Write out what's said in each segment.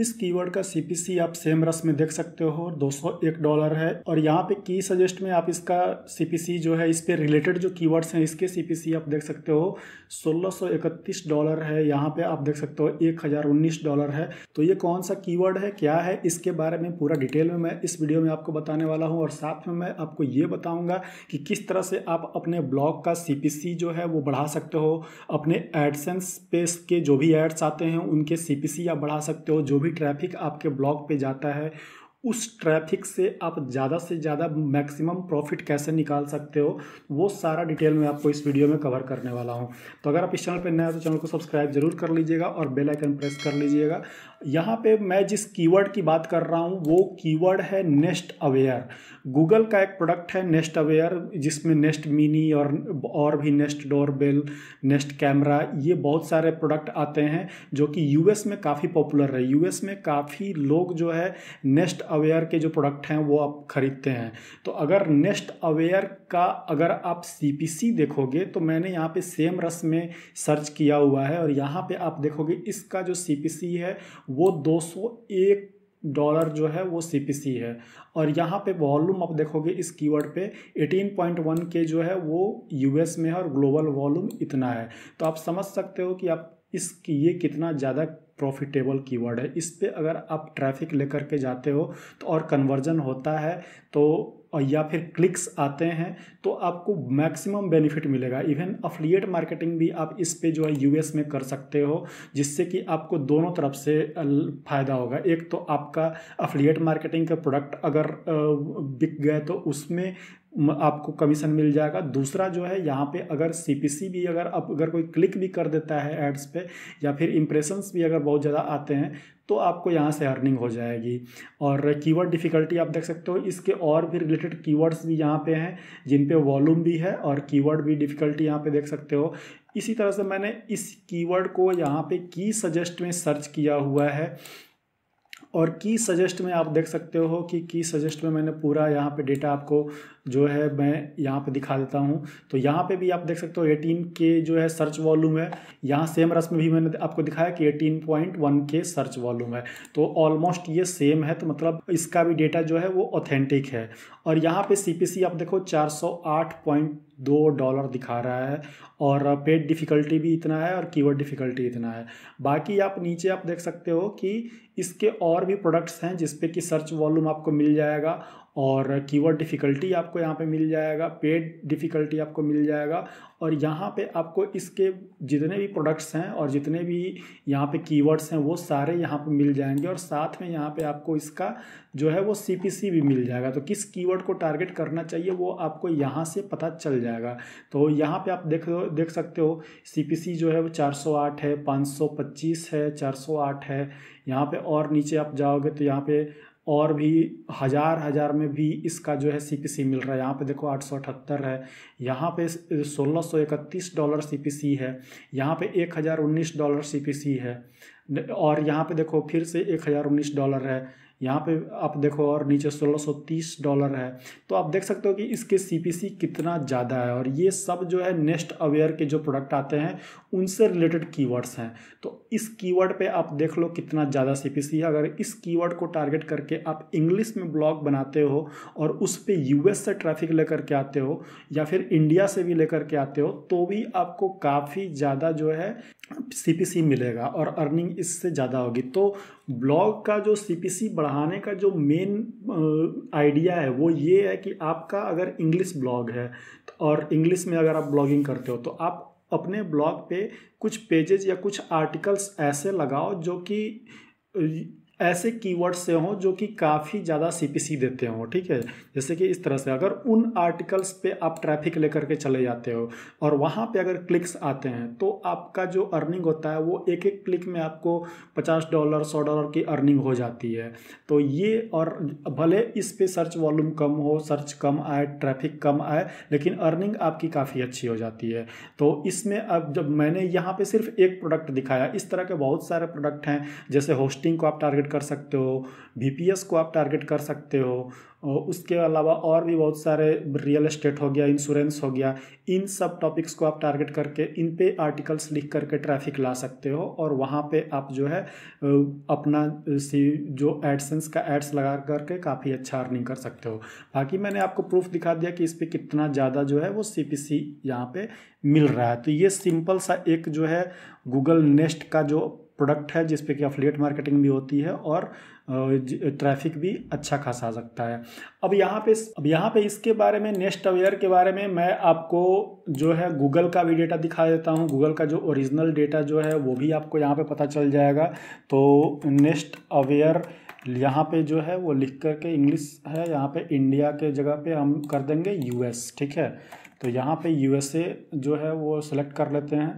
इस कीवर्ड का सीपीसी आप सेम रस में देख सकते हो और 201 डॉलर है और यहाँ पे की सजेस्ट में आप इसका सीपीसी जो है इस पर रिलेटेड जो कीवर्ड्स हैं इसके सीपीसी आप देख सकते हो 1631 डॉलर है यहाँ पे आप देख सकते हो 1019 डॉलर है तो ये कौन सा कीवर्ड है क्या है इसके बारे में पूरा डिटेल में मैं इस वीडियो में आपको बताने वाला हूँ और साथ में मैं आपको ये बताऊँगा कि किस तरह से आप अपने ब्लॉग का सी जो है वो बढ़ा सकते हो अपने एडसेंस पे के जो भी एड्स आते हैं उनके सी आप बढ़ा सकते हो जो भी भी ट्रैफिक आपके ब्लॉग पे जाता है उस ट्रैफिक से आप ज़्यादा से ज़्यादा मैक्सिमम प्रॉफिट कैसे निकाल सकते हो वो सारा डिटेल मैं आपको इस वीडियो में कवर करने वाला हूँ तो अगर आप इस चैनल पर नए हो तो चैनल को सब्सक्राइब जरूर कर लीजिएगा और बेल आइकन प्रेस कर लीजिएगा यहाँ पे मैं जिस कीवर्ड की बात कर रहा हूँ वो कीवर्ड है नेस्ट अवेयर गूगल का एक प्रोडक्ट है नेस्ट अवेयर जिसमें नेस्ट मिनी और और भी नेस्ट डोरबेल नेस्ट कैमरा ये बहुत सारे प्रोडक्ट आते हैं जो कि यूएस में काफ़ी पॉपुलर है यूएस में काफ़ी लोग जो है नेस्ट अवेयर के जो प्रोडक्ट हैं वो आप ख़रीदते हैं तो अगर नेस्ट अवेयर का अगर आप सी देखोगे तो मैंने यहाँ पे सेम रस में सर्च किया हुआ है और यहाँ पे आप देखोगे इसका जो सी है वो 201 डॉलर जो है वो सी है और यहाँ पे वॉल्यूम आप देखोगे इस कीवर्ड पे 18.1 के जो है वो यूएस में है और ग्लोबल वॉल्यूम इतना है तो आप समझ सकते हो कि आप इस ये कितना ज़्यादा प्रॉफिटेबल कीवर्ड है इस पर अगर आप ट्रैफिक लेकर के जाते हो तो और कन्वर्जन होता है तो या फिर क्लिक्स आते हैं तो आपको मैक्सिमम बेनिफिट मिलेगा इवन अफिलिएट मार्केटिंग भी आप इस पे जो है यूएस में कर सकते हो जिससे कि आपको दोनों तरफ से फ़ायदा होगा एक तो आपका अफिलिएट मार्केटिंग का प्रोडक्ट अगर बिक गए तो उसमें आपको कमीशन मिल जाएगा दूसरा जो है यहाँ पे अगर सी भी अगर आप अगर कोई क्लिक भी कर देता है एड्स पे या फिर इम्प्रेशंस भी अगर बहुत ज़्यादा आते हैं तो आपको यहाँ से अर्निंग हो जाएगी और कीवर्ड डिफ़िकल्टी आप देख सकते हो इसके और भी रिलेटेड कीवर्ड्स भी यहाँ पे हैं जिन पे वॉल्यूम भी है और कीवर्ड भी डिफ़िकल्टी यहाँ पे देख सकते हो इसी तरह से मैंने इस कीवर्ड को यहाँ पे की सजेस्ट में सर्च किया हुआ है और की सजेस्ट में आप देख सकते हो कि की सजेस्ट में मैंने पूरा यहाँ पे डेटा आपको जो है मैं यहाँ पे दिखा देता हूँ तो यहाँ पे भी आप देख सकते हो एटीन के जो है सर्च वॉल्यूम है यहाँ सेम रस में भी मैंने आपको दिखाया कि एटीन पॉइंट वन के सर्च वॉल्यूम है तो ऑलमोस्ट ये सेम है तो मतलब इसका भी डेटा जो है वो ऑथेंटिक है और यहाँ पे सी आप देखो चार दो डॉलर दिखा रहा है और पेड डिफ़िकल्टी भी इतना है और कीवर्ड डिफ़िकल्टी इतना है बाकी आप नीचे आप देख सकते हो कि इसके और भी प्रोडक्ट्स हैं जिसपे कि सर्च वॉल्यूम आपको मिल जाएगा और कीवर्ड डिफ़िकल्टी आपको यहाँ पे मिल जाएगा पेड डिफ़िकल्टी आपको मिल जाएगा और यहाँ पे आपको इसके जितने भी प्रोडक्ट्स हैं और जितने भी यहाँ पे कीवर्ड्स हैं वो सारे यहाँ पे मिल जाएंगे और साथ में यहाँ पे आपको इसका जो है वो सीपीसी भी मिल जाएगा तो किस कीवर्ड को टारगेट करना चाहिए वो आपको यहाँ से पता चल जाएगा तो यहाँ पर आप देख देख सकते हो सी जो है वो चार है पाँच है चार है यहाँ पर और नीचे आप जाओगे तो यहाँ पर और भी हज़ार हज़ार में भी इसका जो है सीपीसी मिल रहा है यहाँ पे देखो आठ सौ अठहत्तर है यहाँ पे सोलह सौ इकतीस डॉलर सीपीसी है यहाँ पे एक हज़ार उन्नीस डॉलर सीपीसी है और यहाँ पे देखो फिर से एक हज़ार उन्नीस डॉलर है यहाँ पे आप देखो और नीचे 1630 डॉलर है तो आप देख सकते हो कि इसके सीपीसी कितना ज़्यादा है और ये सब जो है नेस्ट अवेयर के जो प्रोडक्ट आते हैं उनसे रिलेटेड कीवर्ड्स हैं तो इस कीवर्ड पे आप देख लो कितना ज़्यादा सीपीसी है अगर इस कीवर्ड को टारगेट करके आप इंग्लिश में ब्लॉग बनाते हो और उस पर यू से ट्रैफिक लेकर के आते हो या फिर इंडिया से भी लेकर के आते हो तो भी आपको काफ़ी ज़्यादा जो है सी मिलेगा और अर्निंग इससे ज़्यादा होगी तो ब्लॉग का जो सी बढ़ा पढ़ाने का जो मेन आइडिया है वो ये है कि आपका अगर इंग्लिश ब्लॉग है तो और इंग्लिश में अगर आप ब्लॉगिंग करते हो तो आप अपने ब्लॉग पे कुछ पेजेस या कुछ आर्टिकल्स ऐसे लगाओ जो कि ऐसे कीवर्ड्स से हों जो कि काफ़ी ज़्यादा सी देते हों ठीक है जैसे कि इस तरह से अगर उन आर्टिकल्स पे आप ट्रैफिक लेकर के चले जाते हो और वहाँ पे अगर क्लिक्स आते हैं तो आपका जो अर्निंग होता है वो एक एक क्लिक में आपको पचास डॉलर सौ डॉलर की अर्निंग हो जाती है तो ये और भले इस पर सर्च वॉल्यूम कम हो सर्च कम आए ट्रैफिक कम आए लेकिन अर्निंग आपकी काफ़ी अच्छी हो जाती है तो इसमें अब जब मैंने यहाँ पर सिर्फ एक प्रोडक्ट दिखाया इस तरह के बहुत सारे प्रोडक्ट हैं जैसे होस्टिंग को आप टारगेट टारगेट कर सकते हो बी को आप टारगेट कर सकते हो उसके अलावा और भी बहुत सारे रियल एस्टेट हो गया इंश्योरेंस हो गया इन सब टॉपिक्स को आप टारगेट करके इन पे आर्टिकल्स लिख करके ट्रैफिक ला सकते हो और वहाँ पे आप जो है अपना सी जो एडसेंस का एड्स लगा करके काफ़ी अच्छा अर्निंग कर सकते हो बाकी मैंने आपको प्रूफ दिखा दिया कि इस पर कितना ज़्यादा जो है वो सी पी सी यहाँ पर मिल रहा है तो ये सिंपल सा एक जो है गूगल नेस्ट का जो प्रोडक्ट है जिस कि अफिलेट मार्केटिंग भी होती है और ट्रैफिक भी अच्छा खासा आ सकता है अब यहाँ पे अब यहाँ पे इसके बारे में नेक्स्ट अवेयर के बारे में मैं आपको जो है गूगल का भी डेटा दिखा देता हूँ गूगल का जो ओरिजिनल डेटा जो है वो भी आपको यहाँ पे पता चल जाएगा तो नेक्स्ट अवेयर यहाँ पे जो है वो लिख करके इंग्लिश है यहाँ पे इंडिया के जगह पे हम कर देंगे यूएस ठीक है तो यहाँ पे यूएसए जो है वो सिलेक्ट कर लेते हैं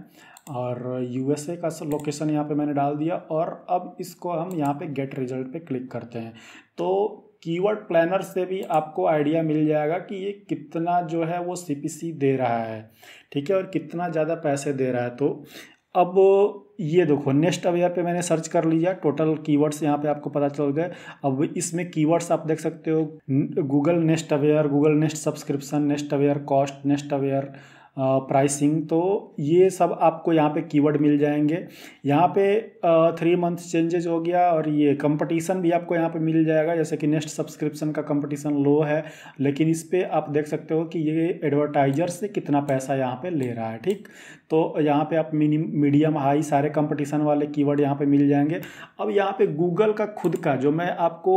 और यूएसए का लोकेशन यहाँ पे मैंने डाल दिया और अब इसको हम यहाँ पे गेट रिजल्ट पे क्लिक करते हैं तो कीवर्ड प्लानर से भी आपको आइडिया मिल जाएगा कि ये कितना जो है वो सी दे रहा है ठीक है और कितना ज़्यादा पैसे दे रहा है तो अब ये देखो नेक्स्ट अब यहाँ पे मैंने सर्च कर लिया टोटल कीवर्ड्स यहाँ पे आपको पता चल गए अब इसमें कीवर्ड्स आप देख सकते हो Google Nest Aware Google Nest subscription Nest Aware cost Nest Aware pricing तो ये सब आपको यहाँ पे कीवर्ड मिल जाएंगे यहाँ पे थ्री मंथ चेंजेज हो गया और ये कंपटीशन भी आपको यहाँ पे मिल जाएगा जैसे कि नेक्स्ट सब्सक्रिप्शन का कंपटीशन लो है लेकिन इस पर आप देख सकते हो कि ये एडवर्टाइजर से कितना पैसा यहाँ पे ले रहा है ठीक तो यहाँ पे आप मिनिम मीडियम हाई सारे कंपटीशन वाले कीवर्ड यहाँ पे मिल जाएंगे अब यहाँ पे गूगल का खुद का जो मैं आपको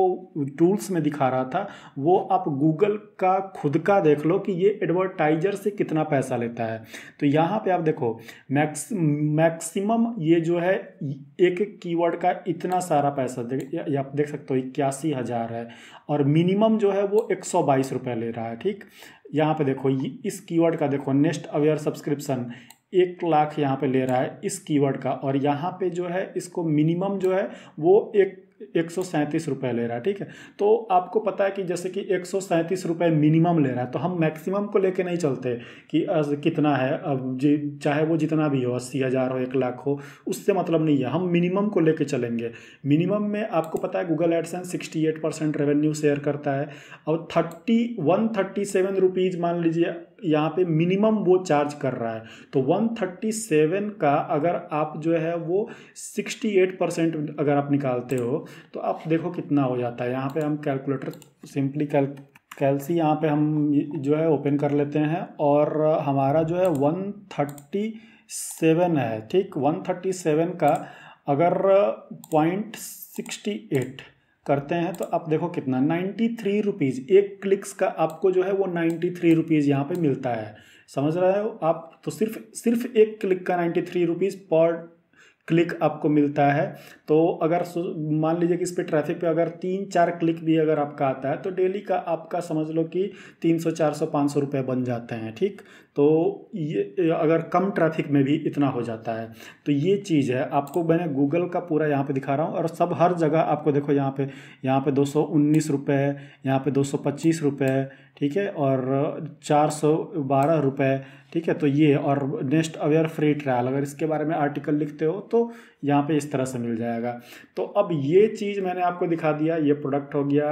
टूल्स में दिखा रहा था वो आप गूगल का खुद का देख लो कि ये एडवर्टाइजर से कितना पैसा लेता रहता है तो यहाँ पे आप देखो मैक्स मैक्सिमम ये जो है एक कीवर्ड का इतना सारा पैसा देख आप देख सकते हो इक्यासी हज़ार है और मिनिमम जो है वो एक सौ बाईस रुपये ले रहा है ठीक यहाँ पे देखो इस कीवर्ड का देखो नेक्स्ट अवेयर सब्सक्रिप्शन एक लाख यहाँ पे ले रहा है इस कीवर्ड का और यहाँ पे जो है इसको मिनिमम जो है वो एक एक सौ सैंतीस रुपये ले रहा है ठीक है तो आपको पता है कि जैसे कि एक सौ सैंतीस रुपये मिनिमम ले रहा है तो हम मैक्सिमम को लेके नहीं चलते कि कितना है अब जी चाहे वो जितना भी हो अस्सी हज़ार हो एक लाख हो उससे मतलब नहीं है हम मिनिमम को लेके चलेंगे मिनिमम में आपको पता है Google AdSense sixty eight percent revenue share करता है और thirty one thirty seven rupees मान लीजिए यहाँ पे मिनिमम वो चार्ज कर रहा है तो 137 का अगर आप जो है वो 68 परसेंट अगर आप निकालते हो तो आप देखो कितना हो जाता है यहाँ पे हम कैलकुलेटर सिंपली कैल कैलसी यहाँ पे हम जो है ओपन कर लेते हैं और हमारा जो है 137 है ठीक 137 का अगर पॉइंट सिक्सटी एट करते हैं तो आप देखो कितना नाइन्टी थ्री रुपीज़ एक क्लिक्स का आपको जो है वो नाइन्टी थ्री रुपीज़ यहाँ पर मिलता है समझ रहे हो आप तो सिर्फ सिर्फ एक क्लिक का नाइन्टी थ्री रुपीज़ पर क्लिक आपको मिलता है तो अगर मान लीजिए कि इस पर ट्रैफिक पे अगर तीन चार क्लिक भी अगर आपका आता है तो डेली का आपका समझ लो कि तीन सौ चार सौ पाँच सौ रुपये बन जाते हैं ठीक तो ये अगर कम ट्रैफिक में भी इतना हो जाता है तो ये चीज़ है आपको मैंने गूगल का पूरा यहाँ पे दिखा रहा हूँ और सब हर जगह आपको देखो यहाँ पे यहाँ पे दो सौ उन्नीस रुपये यहाँ पे दो सौ पच्चीस रुपये ठीक है और चार सौ बारह रुपये ठीक है तो ये और नेक्स्ट अवेयर फ्री ट्रायल अगर इसके बारे में आर्टिकल लिखते हो तो यहाँ पे इस तरह से मिल जाएगा तो अब ये चीज़ मैंने आपको दिखा दिया ये प्रोडक्ट हो गया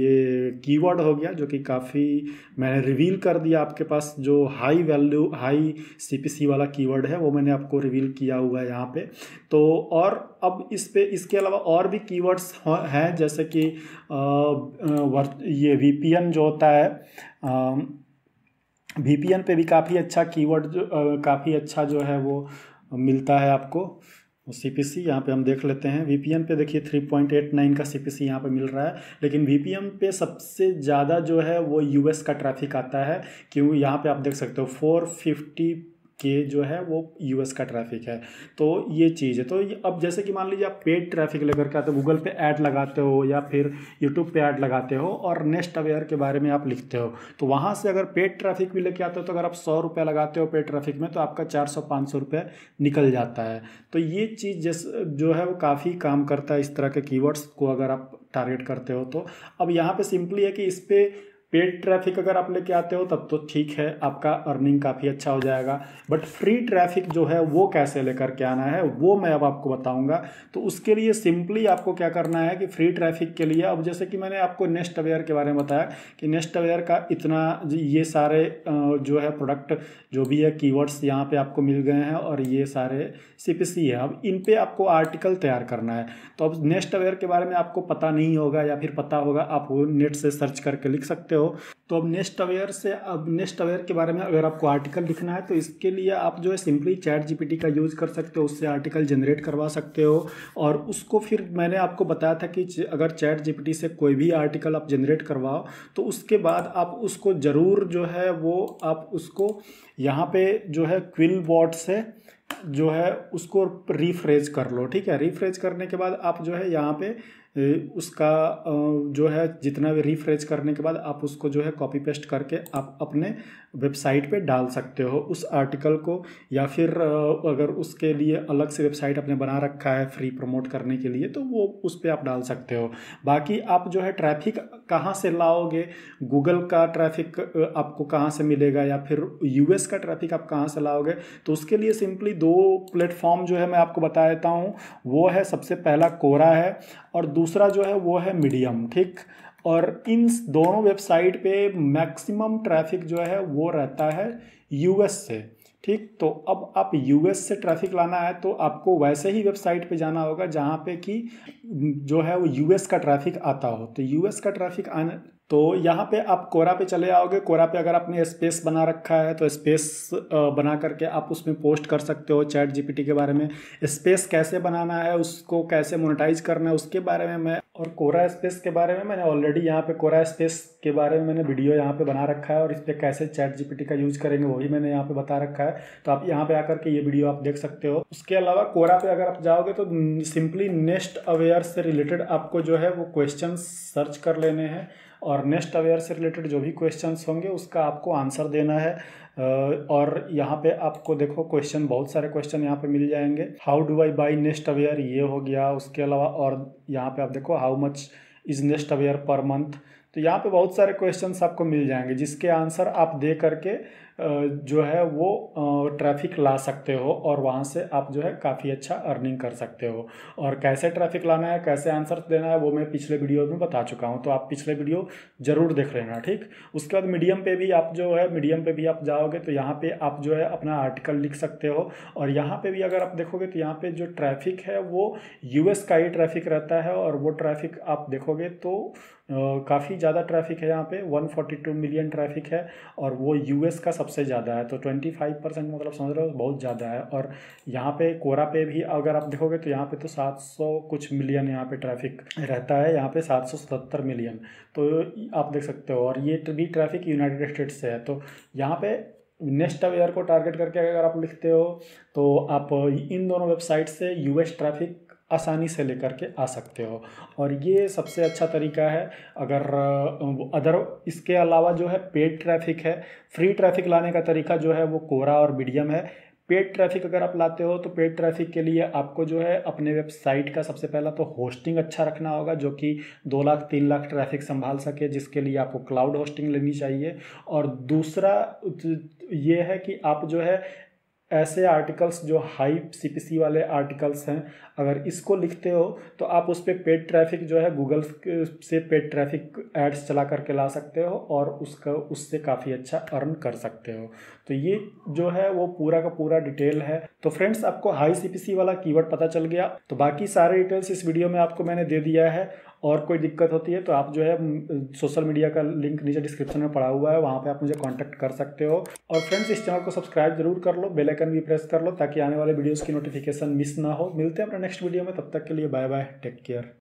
ये कीवर्ड हो गया जो कि काफ़ी मैंने रिवील कर दिया आपके पास जो हाई वैल्यू हाई सीपीसी वाला कीवर्ड है वो मैंने आपको रिवील किया हुआ है यहाँ पे तो और अब इस पे इसके अलावा और भी कीवर्ड्स हैं जैसे कि ये वी जो होता है वी पे भी काफ़ी अच्छा कीवर्ड काफ़ी अच्छा जो है वो मिलता है आपको सी पी सी यहाँ पर हम देख लेते हैं वी पी एम पे देखिए थ्री पॉइंट एट नाइन का सी पी सी यहाँ पर मिल रहा है लेकिन वी पी एम पे सबसे ज़्यादा जो है वो यू एस का ट्रैफिक आता है क्योंकि यहाँ पे आप देख सकते हो फोर फिफ्टी के जो है वो यूएस का ट्रैफिक है तो ये चीज़ है तो अब जैसे कि मान लीजिए आप पेड ट्रैफिक लेकर के आते हो गूगल पे ऐड लगाते हो या फिर यूट्यूब पे ऐड लगाते हो और नेक्स्ट अवेयर के बारे में आप लिखते हो तो वहाँ से अगर पेड ट्रैफिक भी लेके आते हो तो अगर आप सौ रुपये लगाते हो पेड ट्रैफिक में तो आपका चार सौ पाँच सौ रुपये निकल जाता है तो ये चीज़ जैस जो है वो काफ़ी काम करता है इस तरह के कीवर्ड्स को अगर आप टारगेट करते हो तो अब यहाँ पे सिंपली है कि इस पर पेड ट्रैफिक अगर आप लेके आते हो तब तो ठीक है आपका अर्निंग काफ़ी अच्छा हो जाएगा बट फ्री ट्रैफिक जो है वो कैसे लेकर के आना है वो मैं अब आपको बताऊंगा तो उसके लिए सिंपली आपको क्या करना है कि फ्री ट्रैफिक के लिए अब जैसे कि मैंने आपको नेस्ट अवेयर के बारे में बताया कि नेस्ट अवेयर का इतना ये सारे जो है प्रोडक्ट जो भी है कीवर्ड्स यहाँ पर आपको मिल गए हैं और ये सारे सी है अब इन पर आपको आर्टिकल तैयार करना है तो अब नेस्ट अवेयर के बारे में आपको पता नहीं होगा या फिर पता होगा आप वो नेट से सर्च करके लिख सकते हो सकते हो तो अब नेक्स्ट अवेयर से अब नेक्स्ट अवेयर के बारे में अगर आपको आर्टिकल लिखना है तो इसके लिए आप जो है सिंपली चैट जीपीटी का यूज़ कर सकते हो उससे आर्टिकल जनरेट करवा सकते हो और उसको फिर मैंने आपको बताया था कि अगर चैट जीपीटी से कोई भी आर्टिकल आप जनरेट करवाओ तो उसके बाद आप उसको ज़रूर जो है वो आप उसको यहाँ पे जो है क्विल बॉट से जो है उसको रिफ्रेज कर लो ठीक है रिफ्रेज करने के बाद आप जो है यहाँ पे उसका जो है जितना भी रिफ्रेज करने के बाद आप उसको जो है कॉपी पेस्ट करके आप अपने वेबसाइट पे डाल सकते हो उस आर्टिकल को या फिर अगर उसके लिए अलग से वेबसाइट आपने बना रखा है फ्री प्रमोट करने के लिए तो वो उस पर आप डाल सकते हो बाकी आप जो है ट्रैफिक कहाँ से लाओगे गूगल का ट्रैफिक आपको कहाँ से मिलेगा या फिर यूएस का ट्रैफिक आप कहाँ से लाओगे तो उसके लिए सिंपली दो प्लेटफॉर्म जो है मैं आपको बता देता हूँ वो है सबसे पहला कोरा है और दूसरा जो है वो है मीडियम ठीक और इन दोनों वेबसाइट पे मैक्सिमम ट्रैफिक जो है वो रहता है यूएस से ठीक तो अब आप यूएस से ट्रैफिक लाना है तो आपको वैसे ही वेबसाइट पे जाना होगा जहाँ पे कि जो है वो यूएस का ट्रैफिक आता हो तो यूएस का ट्रैफिक आने तो यहाँ पे आप कोरा पे चले आओगे कोरा पे अगर आपने स्पेस बना रखा है तो स्पेस बना करके आप उसमें पोस्ट कर सकते हो चैट जीपीटी के बारे में स्पेस कैसे बनाना है उसको कैसे मोनेटाइज करना है उसके बारे में मैं और कोरा स्पेस के बारे में मैंने ऑलरेडी यहाँ पे कोरा स्पेस के बारे में मैंने वीडियो यहाँ पे बना रखा है और इस पर कैसे चैट जीपीटी का यूज़ करेंगे वही मैंने यहाँ पे बता रखा है तो आप यहाँ पे आकर के ये वीडियो आप देख सकते हो उसके अलावा कोरा पे अगर आप जाओगे तो सिंपली नेस्ट अवेयर से रिलेटेड आपको जो है वो क्वेश्चन सर्च कर लेने हैं और नेक्स्ट अवेयर से रिलेटेड जो भी क्वेश्चंस होंगे उसका आपको आंसर देना है और यहाँ पे आपको देखो क्वेश्चन बहुत सारे क्वेश्चन यहाँ पे मिल जाएंगे how do I buy Nest Aware ये हो गया उसके अलावा और यहाँ पे आप देखो how much is Nest Aware per month तो यहाँ पे बहुत सारे क्वेश्चन आपको मिल जाएंगे जिसके आंसर आप दे करके जो है वो ट्रैफिक ला सकते हो और वहाँ से आप जो है काफ़ी अच्छा अर्निंग कर सकते हो और कैसे ट्रैफिक लाना है कैसे आंसर देना है वो मैं पिछले वीडियो में बता चुका हूँ तो आप पिछले वीडियो ज़रूर देख लेना ठीक उसके बाद मीडियम पे भी आप जो है मीडियम पे भी आप जाओगे तो यहाँ पे आप जो है अपना आर्टिकल लिख सकते हो और यहाँ पर भी अगर आप देखोगे तो यहाँ पर जो ट्रैफिक है वो यू का ही ट्रैफिक रहता है और वो ट्रैफिक आप देखोगे तो काफ़ी ज़्यादा ट्रैफिक है यहाँ पे 142 मिलियन ट्रैफिक है और वो यूएस का सबसे ज़्यादा है तो 25 परसेंट मतलब समझ रहे हो बहुत ज़्यादा है और यहाँ पे कोरा पे भी अगर आप देखोगे तो यहाँ पे तो 700 कुछ मिलियन यहाँ पे ट्रैफिक रहता है यहाँ पे 777 मिलियन तो आप देख सकते हो और ये भी ट्रैफिक यूनाइटेड स्टेट्स से है तो यहाँ पर नेक्स्ट अवेयर को टारगेट करके अगर आप लिखते हो तो आप इन दोनों वेबसाइट से यूएस ट्रैफिक आसानी से लेकर के आ सकते हो और ये सबसे अच्छा तरीका है अगर अदर इसके अलावा जो है पेड ट्रैफिक है फ्री ट्रैफिक लाने का तरीका जो है वो कोरा और मीडियम है पेड ट्रैफिक अगर आप लाते हो तो पेड ट्रैफिक के लिए आपको जो है अपने वेबसाइट का सबसे पहला तो होस्टिंग अच्छा रखना होगा जो कि दो लाख तीन लाख ट्रैफिक संभाल सके जिसके लिए आपको क्लाउड होस्टिंग लेनी चाहिए और दूसरा ये है कि आप जो है ऐसे आर्टिकल्स जो हाई सी वाले आर्टिकल्स हैं अगर इसको लिखते हो तो आप उस पर पे पेड ट्रैफिक जो है गूगल से पेड ट्रैफिक एड्स चला करके ला सकते हो और उसका उससे काफ़ी अच्छा अर्न कर सकते हो तो ये जो है वो पूरा का पूरा डिटेल है तो फ्रेंड्स आपको हाई सी वाला कीवर्ड पता चल गया तो बाकी सारे डिटेल्स इस वीडियो में आपको मैंने दे दिया है और कोई दिक्कत होती है तो आप जो है सोशल मीडिया का लिंक नीचे डिस्क्रिप्शन में पड़ा हुआ है वहाँ पे आप मुझे कांटेक्ट कर सकते हो और फ्रेंड्स इस चैनल को सब्सक्राइब जरूर कर लो बेल आइकन भी प्रेस कर लो ताकि आने वाले वीडियोस की नोटिफिकेशन मिस ना हो मिलते हैं अपने नेक्स्ट वीडियो में तब तक के लिए बाय बाय टेक केयर